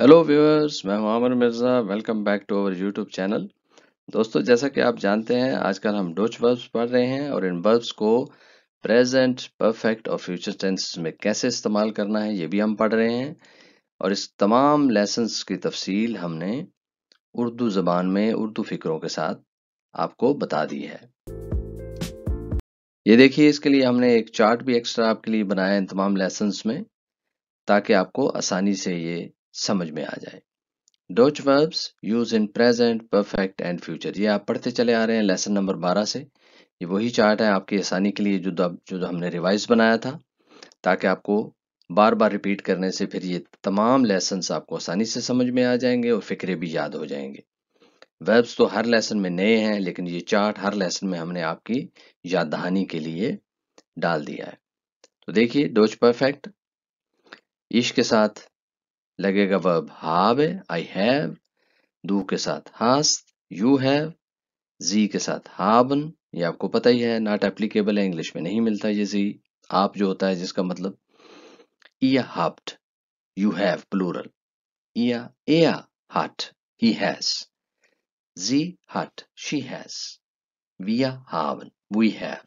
Hello viewers मैं Amar Mirza welcome back to our YouTube channel दोस्तों जैसा कि आप जानते हैं आजकल हम डोच वर्ब्स पढ़ रहे हैं और इन वर्ब्स को प्रेजेंट परफेक्ट और फ्यूचर टेंस में कैसे इस्तेमाल करना है ये भी हम पढ़ रहे हैं और इस तमाम लेसन्स की तफसील हमने उर्दू ज़बान में उर्दू फ़िक्रों के साथ आपको बता दी है ये देखिए इसके लिए हमने एक चार्ट भी एक्स्ट्रा आपके लिए बनाया इन तमाम लेसन्स में ताकि आपको आसानी से ये समझ में आ जाए डोच verbs use in present perfect and future ये आप पढ़ते चले आ रहे हैं लेसन नंबर बारह से ये वही चार्ट है आपकी आसानी के लिए जो जो हमने रिवाइज बनाया था ताकि आपको बार बार रिपीट करने से फिर ये तमाम लेसन आपको आसानी से समझ में आ जाएंगे और फिक्रे भी याद हो जाएंगे वर्ब्स तो हर लेसन में नए हैं लेकिन ये चार्ट हर लेसन में हमने आपकी याद दहानी के लिए डाल दिया है तो देखिए डोच परफेक्ट ईश के साथ लगेगा वर्ब हाव आई हैव दू के साथ हास्त यू हैव जी के साथ हावन ये आपको पता ही है नॉट एप्लीकेबल है इंग्लिश में नहीं मिलता ये जी आप जो होता है जिसका मतलब इया हाप्ट यू हैव प्लूरल इया एया हाट ही हैज जी हट शी हैज आ हावन वी हैव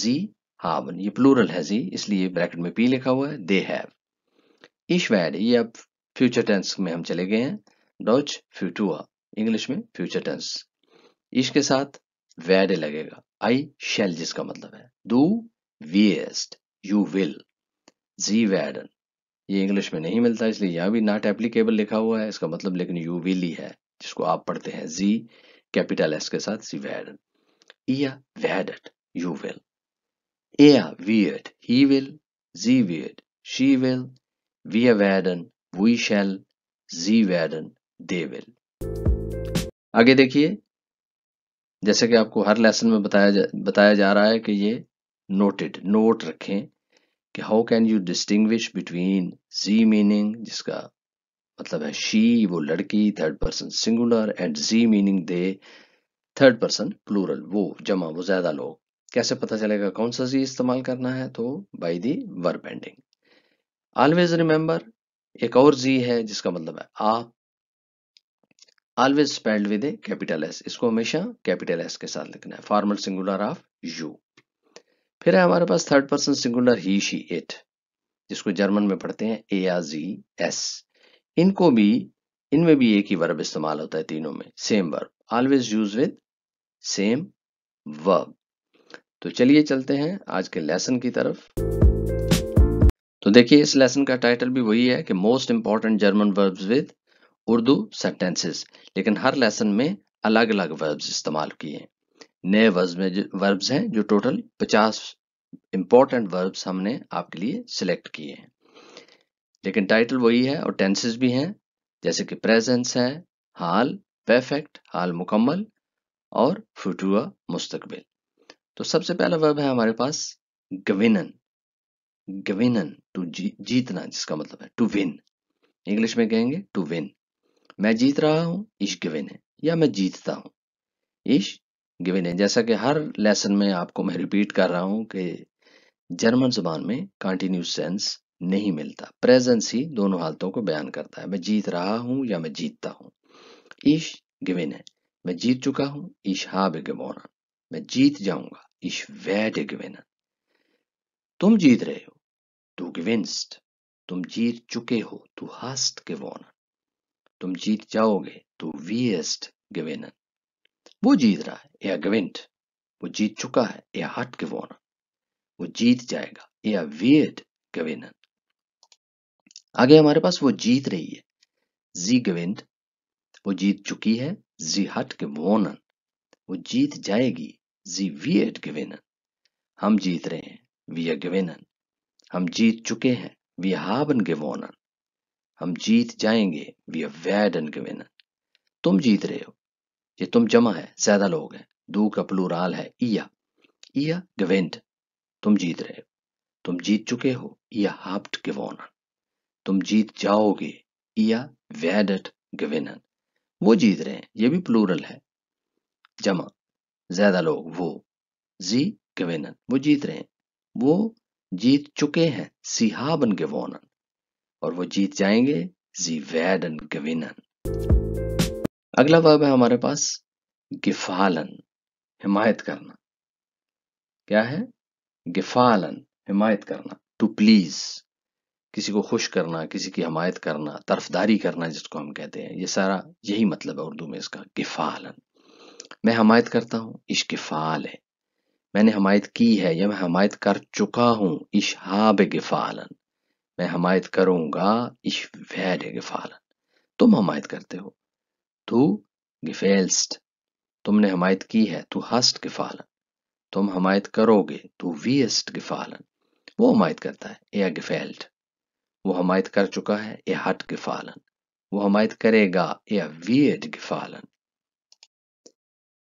जी हावन ये प्लूरल है जी इसलिए ब्रैकेट में पी लिखा हुआ है दे हैव इशवैड ये अब फ्यूचर टेंस में हम चले गए हैं डॉच फ्यूटुआ इंग्लिश में फ्यूचर टेंस इश के साथ वैडे लगेगा आई शेल जिसका मतलब है दू वीएस्ट यू विल जी वैडन ये इंग्लिश में नहीं मिलता इसलिए यहां भी नॉट एप्लीकेबल लिखा हुआ है इसका मतलब लेकिन यू विल ही है जिसको आप पढ़ते हैं जी कैपिटल एस के साथ जी वैडन ईया वैडट यू विल एड ही विल जी वेड शी विल वी अ वेडन वी शैल जी वैडन दे विल आगे देखिए जैसे कि आपको हर लेसन में बताया जा बताया जा रहा है कि ये नोटेड नोट रखें कि how can you distinguish between जी मीनिंग जिसका मतलब है शी वो लड़की थर्ड पर्सन सिंगुलर एंड जी meaning they third person plural वो जमा वो ज्यादा लोग कैसे पता चलेगा कौन सा जी इस्तेमाल करना है तो by the verb ending always remember एक और जी है जिसका मतलब है आ always spelled with a capital S इसको हमेशा कैपिटल एस के साथ लिखना है फॉर्मल सिंगुलर ऑफ यू फिर है हमारे पास third person singular he she it जिसको जर्मन में पढ़ते हैं ए या जी एस इनको भी इनमें भी एक ही वर्ब इस्तेमाल होता है तीनों में same verb always use with same verb तो चलिए चलते हैं आज के लेसन की तरफ तो देखिए इस लेसन का टाइटल भी वही है कि most important German verbs with Urdu sentences लेकिन हर लेसन में अलग अलग वर्ब्स इस्तेमाल किए हैं नए वर्ब्स में वर्ब्स हैं जो टोटल 50 इंपॉर्टेंट वर्ब्स हमने आपके लिए सिलेक्ट किए हैं लेकिन टाइटल वही है और टेंसेस भी हैं जैसे कि प्रेजेंस है हाल परफेक्ट हाल मुकम्मल और फ्यूटुआ मुस्तकबिल तो सबसे पहला वर्ब है हमारे पास गविनन गविनन टू जी, जीतना जिसका मतलब है टू विन इंग्लिश में कहेंगे टू विन मैं जीत रहा हूं इश गिवेन है या मैं जीतता हूं इश गिवेन है जैसा कि हर लेसन में आपको मैं रिपीट कर रहा हूं कि जर्मन जुबान में कंटिन्यूस सेंस नहीं मिलता प्रेजेंस ही दोनों हालतों को बयान करता है मैं जीत रहा हूं या मैं जीतता हूं ईश गिवेन है मैं जीत चुका हूं ईश हाब गिवोरन मैं जीत जाऊंगा इश वैड गिवेन तुम जीत रहे हो Du gewinnst, Tum jeet chuke ho, du hast gewonnen. Tum jeet jaoge, du wirst gewinnen. Wo jeet ra, er gewinnt. Wo jeet chuka है, er hat gewonnen. Wo jeet jaega, er wird gewinnen. आगे हमारे पास wo jeet rahi hai. sie gewinnt. Wo jeet chuki hai, sie hat gewonnen. Wo jeet jaegi, sie wird gewinnen. हम jeet rahe hain, wir gewinnen. हम जीत चुके हैं we हावन gewonnen हम जीत जाएंगे we werden gewinnen तुम जीत रहे हो ये तुम जमा है ज्यादा लोग हैं दू का प्लूराल है इया इया गवेंट तुम जीत रहे हो तुम जीत चुके हो इया habt gewonnen तुम जीत जाओगे इया werdet gewinnen वो जीत रहे हैं ये भी प्लूरल है जमा ज्यादा लोग वो जी गवेनन वो जीत रहे हैं वो जीत चुके हैं सिहाबन haben और वो जीत जाएंगे जी वैडन gewinnen. अगला वर्ब है हमारे पास गिफालन हिमायत करना क्या है गिफालन हिमायत करना टू प्लीज किसी को खुश करना किसी की हमायत करना तरफदारी करना जिसको हम कहते हैं ये सारा यही मतलब है उर्दू में इसका गिफालन मैं हमायत करता हूं इश्किफाल है मैंने हमायत की है या मैं हमायत कर चुका हूं इशहाब गिफालन मैं हमायत करूंगा इश फैल तुम हमायत करते हो तू गिफेल्स्ट तुमने हमायत की है तू हस्ट गिफालन तुम हमायत करोगे तू वीएस्ट गिफालन वो हमायत करता है ए गिफेल्ट वो हमायत कर चुका है ए हट गिफालन वो हमायत करेगा ए वीएड गिफालन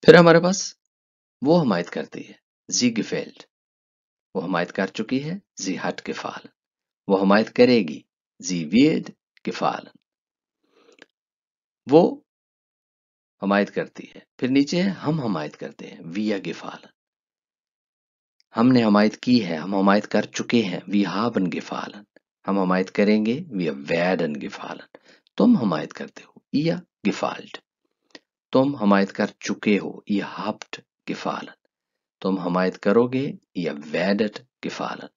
फिर हमारे पास वो हमायत करती है जी गिफेल्ट वो हमायत कर चुकी है जी हट के फाल वो हमायत करेगी sie के फाल वो हमायत करती है फिर नीचे है हम हमायत करते हैं विया गिफालन हमने हमायत की है हम हमायत कर चुके हैं वी हावन गिफालन हम हमायत करेंगे वी वैडन गिफालन तुम हमायत करते हो या गिफाल्ट तुम हमायत कर चुके हो ई हाप्ट गिफालन तुम हमायत करोगे या वैडट किफालन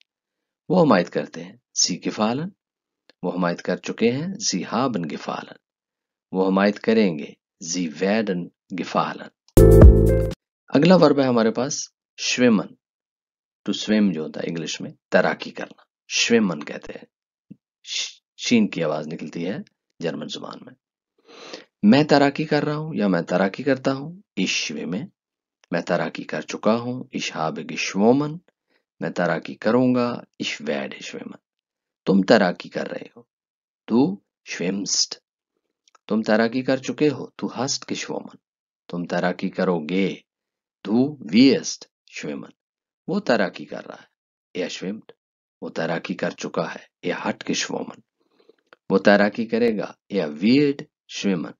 वो हमायत करते हैं सी किफालन वो हमायत कर चुके हैं जी हाबन गिफालन वो हमायत करेंगे जी वैडन गिफालन अगला वर्ब है हमारे पास श्वेमन टू स्विम जो होता है इंग्लिश में तैराकी करना श्वेमन कहते हैं शीन की आवाज निकलती है जर्मन जुबान में मैं तैराकी कर रहा हूं या मैं तैराकी करता हूं ईश्वे में मैं तैराकी कर चुका हूं इशहाब गिश्वोमन मैं तैराकी करूंगा इश वैड श्वेमन तुम तैराकी कर रहे हो तू श्वेमस्ट तुम तैराकी कर चुके हो तू हस्ट किश्वोमन तुम तैराकी करोगे तू वीएस्ट श्वेमन वो तैराकी कर रहा है ए अश्विम्ड वो तैराकी कर चुका है ए हट किश्वोमन वो तैराकी करेगा ए वीड श्वेमन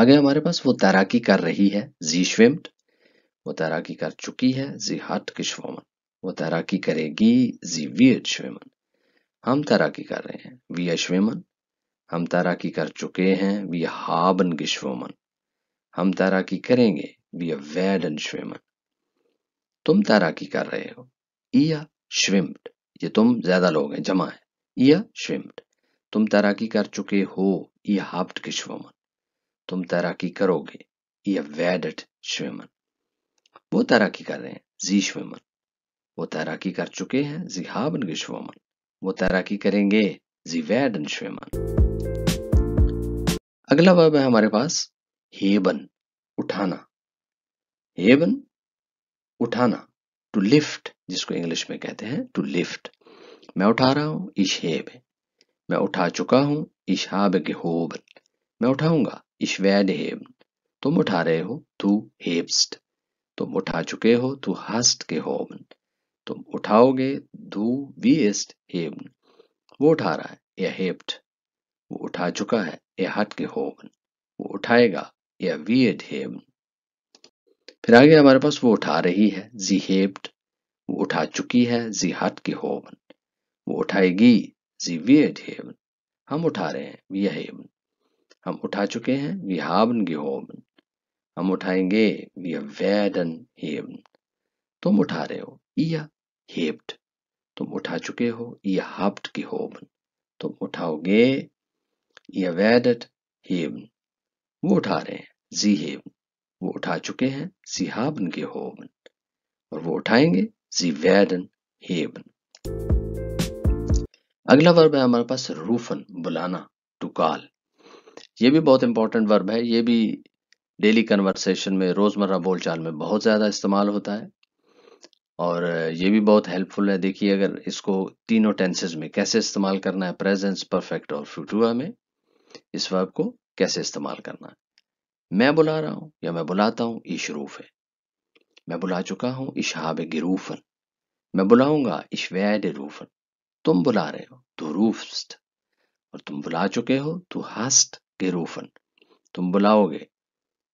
आगे हमारे पास वो तैराकी कर रही है जी श्विम्ट वो तैराकी कर चुकी है जी हट किश्वमन वो तैराकी करेगी जी वीर श्वेमन हम तैराकी कर रहे हैं वी अश्वेमन हम तैराकी कर चुके हैं वी हाबन गिश्वमन हम तैराकी करेंगे वी एन श्वेमन तुम तैराकी कर रहे हो ईया श्विम्ड ये तुम ज्यादा लोग हैं जमा है ईया श्विम्ड तुम तैराकी कर चुके हो ई हाप्ट किश्वमन तुम तैराकी करोगे ये एट वो तैराकी कर रहे हैं जी स्विमर वो तैराकी कर चुके हैं जी हाबन गिश्वमन वो तैराकी करेंगे जी वैड एन अगला वर्ब है हमारे पास हेबन उठाना हेबन उठाना टू लिफ्ट जिसको इंग्लिश में कहते हैं टू लिफ्ट मैं उठा रहा हूं हेब मैं उठा चुका हूं के होब मैं उठाऊंगा Ich werde heben. तुम उठा रहे हो तू hebst. तुम उठा चुके हो तू hast gehoben. तुम उठाओगे du wirst heben. वो उठा रहा है er hebt. वो उठा चुका है er hat gehoben. वो उठाएगा er wird heben. फिर आगे हमारे पास वो उठा रही है जी हेब्ड वो उठा चुकी है जी हट की होवन वो उठाएगी जी वीड हेवन हम उठा रहे हैं वी हेवन हम उठा चुके हैं वी हावन गेहोबन हम उठाएंगे वी वैडन हेबन तुम उठा रहे हो या हेब्ड तुम उठा चुके हो या हाप्ड हाब्ड होबन तुम उठाओगे या वैडट हेबन वो उठा रहे हैं जी हेबन वो उठा चुके हैं जी हाबन होबन और वो उठाएंगे जी वैडन हेबन अगला वर्ब है हमारे पास रूफन बुलाना टू कॉल ये भी बहुत इंपॉर्टेंट वर्ब है ये भी डेली कन्वर्सेशन में रोज़मर्रा बोलचाल में बहुत ज़्यादा इस्तेमाल होता है और ये भी बहुत हेल्पफुल है देखिए अगर इसको तीनों टेंसेज में कैसे इस्तेमाल करना है प्रेजेंस परफेक्ट और फ्यूटुआ में इस वर्ब को कैसे इस्तेमाल करना है मैं बुला रहा हूं या मैं बुलाता हूँ ईशरूफ है मैं बुला चुका हूं इशहाब गिरूफन मैं बुलाऊंगा इशवैड रूफन तुम बुला रहे हो तो रूफ और तुम बुला चुके हो तो हस्ट रूफन तुम बुलाओगे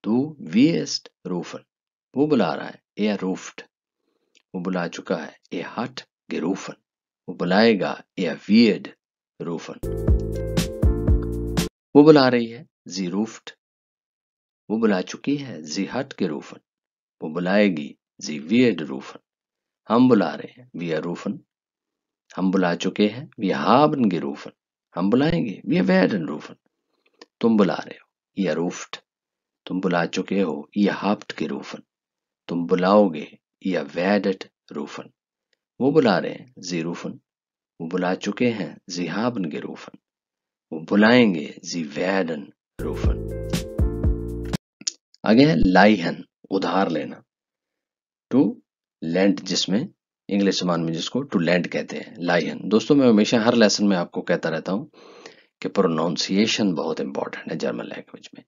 तू वीएस्ट रूफन वो बुला रहा है ए रूफ्ट वो बुला चुका है ए हट गिरूफन वो बुलाएगा ए वियड रूफन वो बुला रही है जी रूफ्ट वो बुला चुकी है जी हट के रूफन वो बुलाएगी जी वियड रूफन हम बुला रहे हैं वी आर रूफन हम बुला चुके हैं वी हाबन रूफन हम बुलाएंगे वी वेड रूफन तुम बुला रहे हो या रूफ्ट तुम बुला चुके हो या हाफ्ट के रूफन तुम बुलाओगे यह वैडट रूफन वो बुला रहे हैं जी रूफन वो बुला चुके हैं जी हाबन के रूफन वो बुलाएंगे जी वैडन रूफन आगे है लाइहन उधार लेना टू लेंट जिसमें इंग्लिश जमान में जिसको टू लैंड कहते हैं लाइहन दोस्तों मैं हमेशा हर लेसन में आपको कहता रहता हूं कि प्रोनाउंसिएशन बहुत इंपॉर्टेंट है जर्मन लैंग्वेज में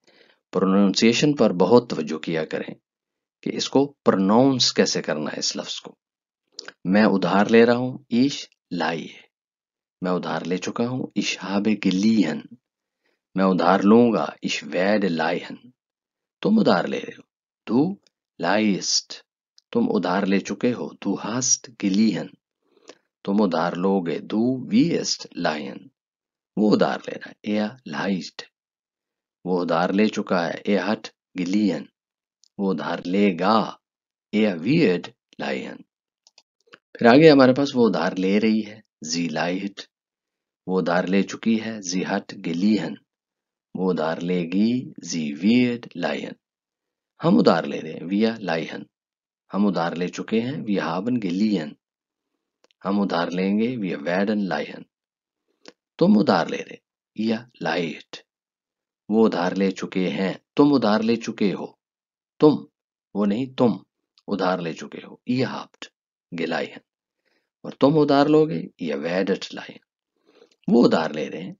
प्रोनाउंसिएशन पर बहुत तवज्जो किया करें कि इसको प्रोनाउंस कैसे करना है इस लफ्ज़ को मैं उधार ले रहा हूं ईश लाई मैं उधार ले चुका हूं इशाब गिलीहन मैं उधार लूंगा इश वैड लाइहन तुम उधार ले रहे हो दू लाइस्ट तुम उधार ले चुके हो तू हास्ट गिलीहन तुम उधार लोगे दू वीएस्ट लायन वो उधार ले रहा है ए लाइस्ट वो उधार ले चुका है ए हट गिलियन वो उधार लेगा ए वियड लायन फिर आगे हमारे पास वो उधार ले रही है जी लाइट वो उधार ले चुकी है जी हट गिलियन वो उधार लेगी जी वियड लायन हम उधार ले रहे हैं विया लाइहन हम उधार ले चुके हैं वी हावन गिलियन हम उधार लेंगे वी वैडन लायन तुम उधार ले रहे या लाइट वो उधार ले चुके हैं तुम उधार ले चुके हो तुम वो नहीं तुम उधार ले चुके हो ihr गिलाई है और तुम उधार लोगे ihr वेडट leihen वो उधार ले रहे हैं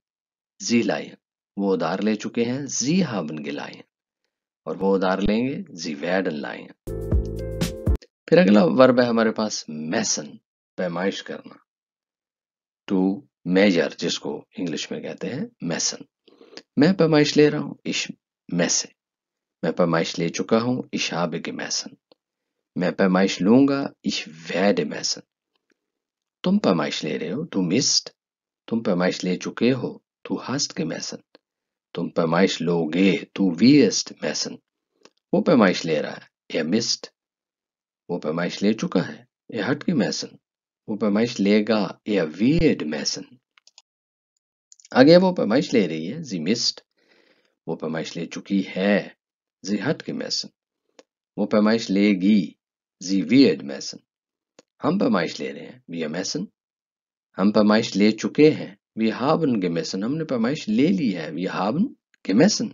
जी लाइन वो उधार ले चुके हैं जी हाबन गिलाइन और वो उधार लेंगे जी वैडन लाइन फिर अगला वर्ब है हमारे पास मैसन पैमाइश करना टू मेजर जिसको इंग्लिश में कहते हैं मैसन मैं पैमाइश ले रहा हूँ इश मैं से मैं पैमाइश ले चुका हूं इशाब के मैसन मैं पैमाइश लूंगा इश वैड मैसन तुम पैमाइश ले रहे हो तू मिस्ट तुम पैमाइश ले चुके हो तू हस्त के मैसन तुम पैमाइश लोगे तू वीएस्ट मैसन वो पैमाइश ले रहा है या मिस्ट वो पैमाइश ले चुका है या हट के मैसन वो पैमाइश लेगा या wird messen. आगे वो पैमाइश ले sie misst. वो पैमाइश ले चुकी sie hat gemessen. वो पैमाइश लेगी sie wird messen. हम पैमाइश ले रहे wir messen. हम पैमाइश ले चुके wir haben gemessen. हमने पैमाइश ले ली wir haben gemessen.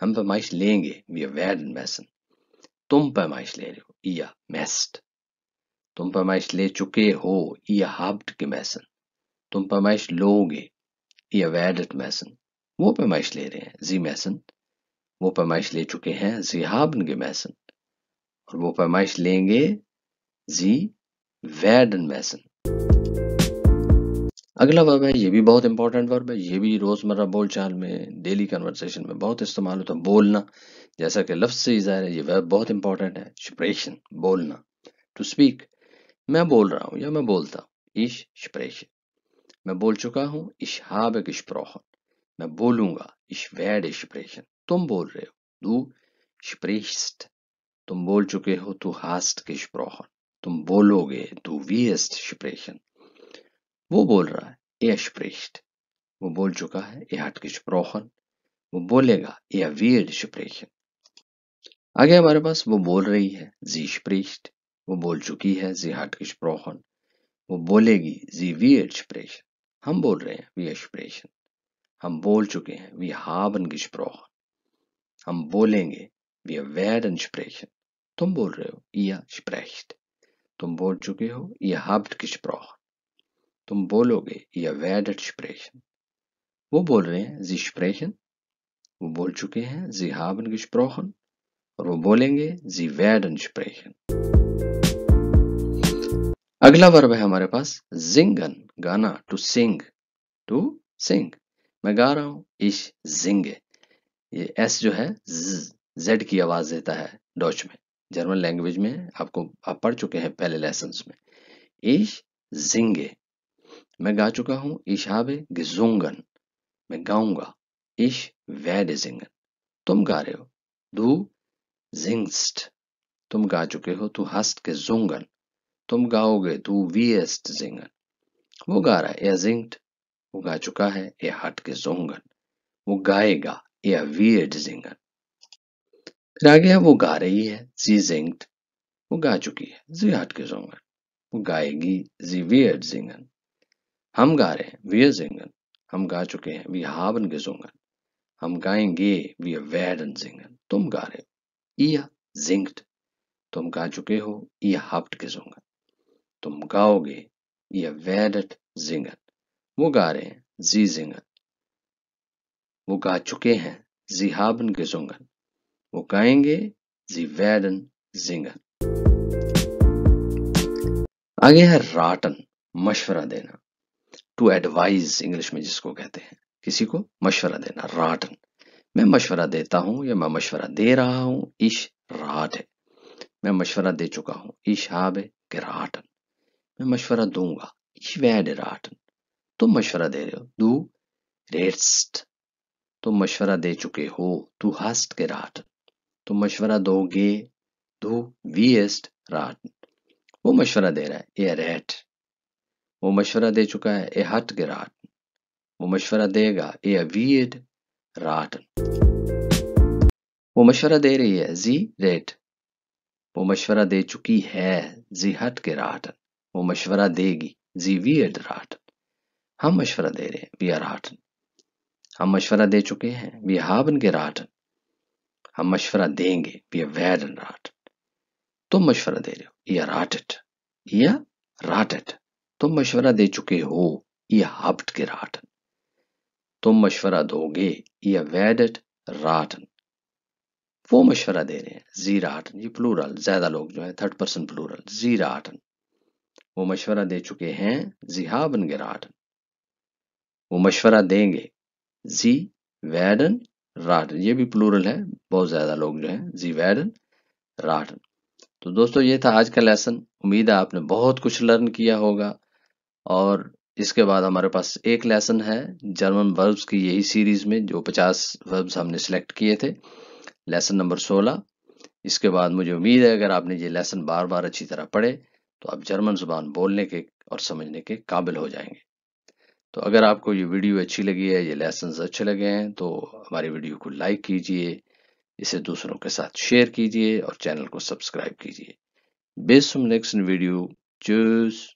हम पैमाइश लेंगे wir werden messen. तुम पैमाइश ले रहे ihr messt. तुम पैमाइश ले चुके हो हाब्ड के मैसन तुम पैमाइश लोगे ये werdet मैसन वो पैमाइश ले रहे हैं जी मैसन वो पैमाइश ले चुके हैं जी हाबन मैसन और वो पैमाइश लेंगे जी werden मैसन अगला वर्ब है ये भी बहुत इंपॉर्टेंट वर्ब है ये भी रोज़मर्रा बोलचाल में डेली कन्वर्सेशन में बहुत इस्तेमाल होता है बोलना जैसा कि लफ्ज़ से ही जाहिर है ये वर्ब बहुत इंपॉर्टेंट है स्प्रेशन बोलना टू स्पीक मैं बोल रहा हूँ या मैं बोलता हूँ ich spreche मैं बोल चुका हूँ ich habe gesprochen मैं बोलूँगा ich werde sprechen तुम बोल रहे हो du sprichst तुम बोल चुके हो du hast gesprochen तुम बोलोगे du wirst sprechen वो बोल रहा है er spricht वो बोल चुका है er hat gesprochen वो बोलेगा er wird sprechen आगे हमारे पास वो बोल रही है जी spricht वो बोल चुकी है, sie hat gesprochen. वो बोलेगी, sie wird sprechen. हम बोल रहे हैं, wir sprechen. हम बोल चुके हैं, wir haben gesprochen. हम बोलेंगे, wir werden sprechen. तुम बोल रहे हो, ihr sprecht. तुम बोल चुके हो, ihr habt gesprochen. तुम बोलोगे, ihr werdet sprechen. वो बोल रहे हैं, sie sprechen. वो बोल चुके हैं, sie haben gesprochen. और वो बोलेंगे, sie werden sprechen. अगला वर्ब है हमारे पास जिंगन गाना टू सिंग टू सिंग मैं गा रहा हूं इश जिंग ये एस जो है जेड की आवाज देता है डॉच में जर्मन लैंग्वेज में आपको आप पढ़ चुके हैं पहले लेसन में इश जिंगे मैं गा चुका हूं इशाबे गिजुंगन मैं गाऊंगा इश वैड जिंगन तुम गा रहे हो दू जिंगस्ट तुम गा चुके हो तू हस्त के जुंगन तुम गाओगे तू वीएस्ट जिंगन वो गा रहा है एजिंग्ट वो गा चुका है ए हट के जोंगन वो गाएगा ए वीएड जिंगन फिर आगे है वो गा रही है जी जिंग्ट वो गा चुकी है जी हट के जोंगन वो गाएगी जी वीएड जिंगन हम गा रहे हैं वीए जिंगन हम गा चुके हैं वी हावन के जोंगन हम गाएंगे वी werden singen तुम गा रहे हो ihr जिंग्ट तुम गा चुके हो या ihr के जोंगन तुम गाओगे, ये werdet singen. वो गा रहे हैं, जी जिंगन वो गा चुके हैं, sie के gesungen. वो गाएंगे, जी werden जिंगन आगे है राटन मशवरा देना टू एडवाइज इंग्लिश में जिसको कहते हैं किसी को मशवरा देना राटन मैं मशवरा देता हूं या मैं मशवरा दे रहा हूं इश राट है मैं मशवरा दे चुका हूं इश हाब है राटन मैं मशवरा दूंगा राटन तुम मशवरा दे रहे हो दू रेस्ट तुम मशवरा दे चुके हो तू हस्ट के राटन तुम मशवरा दोगे दू वीएस्ट राटन वो मशवरा दे रहा है ए रेट वो मशवरा दे चुका है ए हट के राटन वो मशवरा देगा ए अवीड राटन वो मशवरा दे रही है जी रेट वो मशवरा दे चुकी है जी हट के राटन वो मशवरा देगी जी वी एट राट हम मशवरा दे रहे हैं वी आर हाटन हम मशवरा दे चुके हैं वी हाबन के राहटन हम मशवरा देंगे वी आर वैरन राट तुम मशवरा दे रहे हो ई आर या इट या राट इट तुम मशवरा दे चुके हो या हाबट के राहटन तुम मशवरा दोगे वेड इट राटन वो मशवरा दे रहे हैं जीरा आटन ये प्लूरल ज्यादा लोग जो है थर्ड पर्सन प्लूरल जीरा आटन वो मशवरा दे चुके हैं जिहा बन वो मशवरा देंगे जी वैडन राटन ये भी प्लूरल है बहुत ज़्यादा लोग जो हैं जी वैडन राटन तो दोस्तों ये था आज का लेसन उम्मीद है आपने बहुत कुछ लर्न किया होगा और इसके बाद हमारे पास एक लेसन है जर्मन वर्ब्स की यही सीरीज में जो 50 वर्ब्स हमने सेलेक्ट किए थे लेसन नंबर 16 इसके बाद मुझे उम्मीद है अगर आपने ये लेसन बार बार अच्छी तरह पढ़े तो आप जर्मन ज़ुबान बोलने के और समझने के काबिल हो जाएंगे तो अगर आपको ये वीडियो अच्छी लगी है ये लेसन अच्छे लगे हैं तो हमारी वीडियो को लाइक कीजिए इसे दूसरों के साथ शेयर कीजिए और चैनल को सब्सक्राइब कीजिए बेसम नेक्स्ट वीडियो चूज़